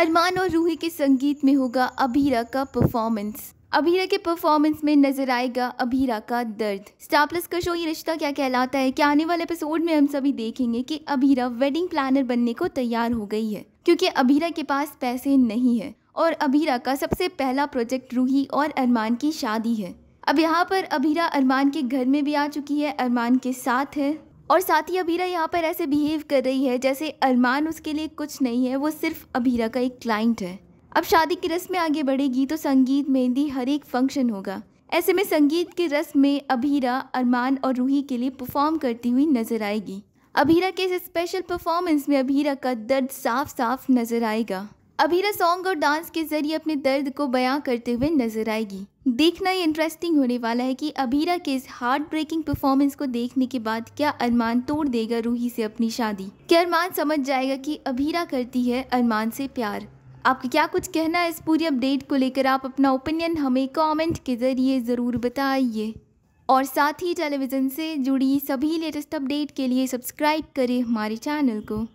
अरमान और रूही के संगीत में होगा अभीरा का परफॉर्मेंस अभीरा के परफॉर्मेंस में नजर आएगा अभीरा का दर्द स्टार प्लस का शो ये रिश्ता क्या कहलाता है कि आने वाले एपिसोड में हम सभी देखेंगे कि अभीरा वेडिंग प्लानर बनने को तैयार हो गई है क्योंकि अभीरा के पास पैसे नहीं है और अभीरा का सबसे पहला प्रोजेक्ट रूही और अरमान की शादी है अब यहाँ पर अभीरा अरमान के घर में भी आ चुकी है अरमान के साथ है और साथ ही अबीरा यहाँ पर ऐसे बिहेव कर रही है जैसे अरमान उसके लिए कुछ नहीं है वो सिर्फ अबीरा का एक क्लाइंट है अब शादी की रस्म में आगे बढ़ेगी तो संगीत मेहंदी हर एक फंक्शन होगा ऐसे में संगीत की रस्म में अबीरा अरमान और रूही के लिए परफॉर्म करती हुई नजर आएगी अबीरा के इस स्पेशल परफॉर्मेंस में अबीरा का दर्द साफ साफ नजर आएगा अभीरा सॉन्ग और डांस के जरिए अपने दर्द को बयां करते हुए नजर आएगी देखना ये इंटरेस्टिंग होने वाला है कि अभीरा के इस हार्ट ब्रेकिंग परफॉर्मेंस को देखने के बाद क्या अरमान तोड़ देगा रूही से अपनी शादी क्या अरमान समझ जाएगा कि अभीरा करती है अरमान से प्यार आपको क्या कुछ कहना है इस पूरी अपडेट को लेकर आप अपना ओपिनियन हमें कॉमेंट के ज़रिए ज़रूर बताइए और साथ ही टेलीविज़न से जुड़ी सभी लेटेस्ट अपडेट के लिए सब्सक्राइब करें हमारे चैनल को